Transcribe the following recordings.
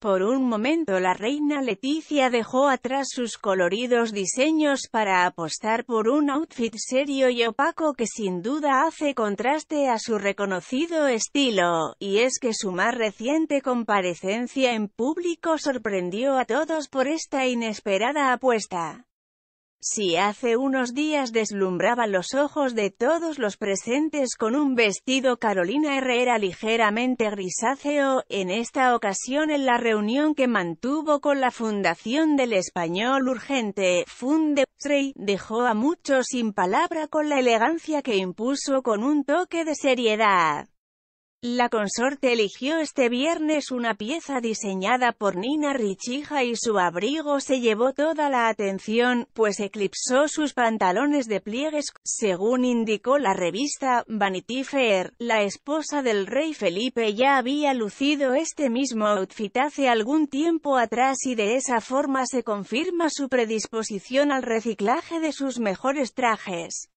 Por un momento la reina Leticia dejó atrás sus coloridos diseños para apostar por un outfit serio y opaco que sin duda hace contraste a su reconocido estilo, y es que su más reciente comparecencia en público sorprendió a todos por esta inesperada apuesta. Si hace unos días deslumbraba los ojos de todos los presentes con un vestido Carolina Herrera ligeramente grisáceo, en esta ocasión en la reunión que mantuvo con la Fundación del Español Urgente, Funde, dejó a muchos sin palabra con la elegancia que impuso con un toque de seriedad. La consorte eligió este viernes una pieza diseñada por Nina Richija y su abrigo se llevó toda la atención, pues eclipsó sus pantalones de pliegues, según indicó la revista Vanity Fair. La esposa del rey Felipe ya había lucido este mismo outfit hace algún tiempo atrás y de esa forma se confirma su predisposición al reciclaje de sus mejores trajes.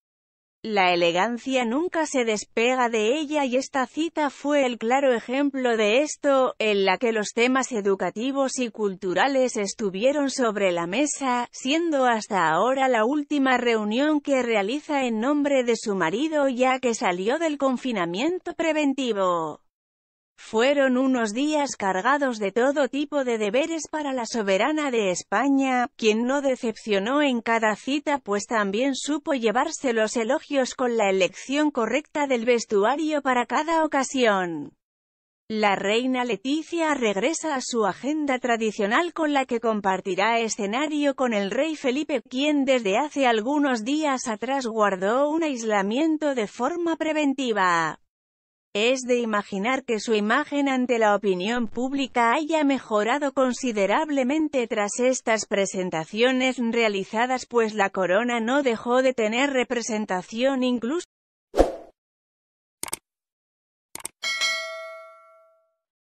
La elegancia nunca se despega de ella y esta cita fue el claro ejemplo de esto, en la que los temas educativos y culturales estuvieron sobre la mesa, siendo hasta ahora la última reunión que realiza en nombre de su marido ya que salió del confinamiento preventivo. Fueron unos días cargados de todo tipo de deberes para la soberana de España, quien no decepcionó en cada cita pues también supo llevarse los elogios con la elección correcta del vestuario para cada ocasión. La reina Leticia regresa a su agenda tradicional con la que compartirá escenario con el rey Felipe, quien desde hace algunos días atrás guardó un aislamiento de forma preventiva. Es de imaginar que su imagen ante la opinión pública haya mejorado considerablemente tras estas presentaciones realizadas pues la corona no dejó de tener representación incluso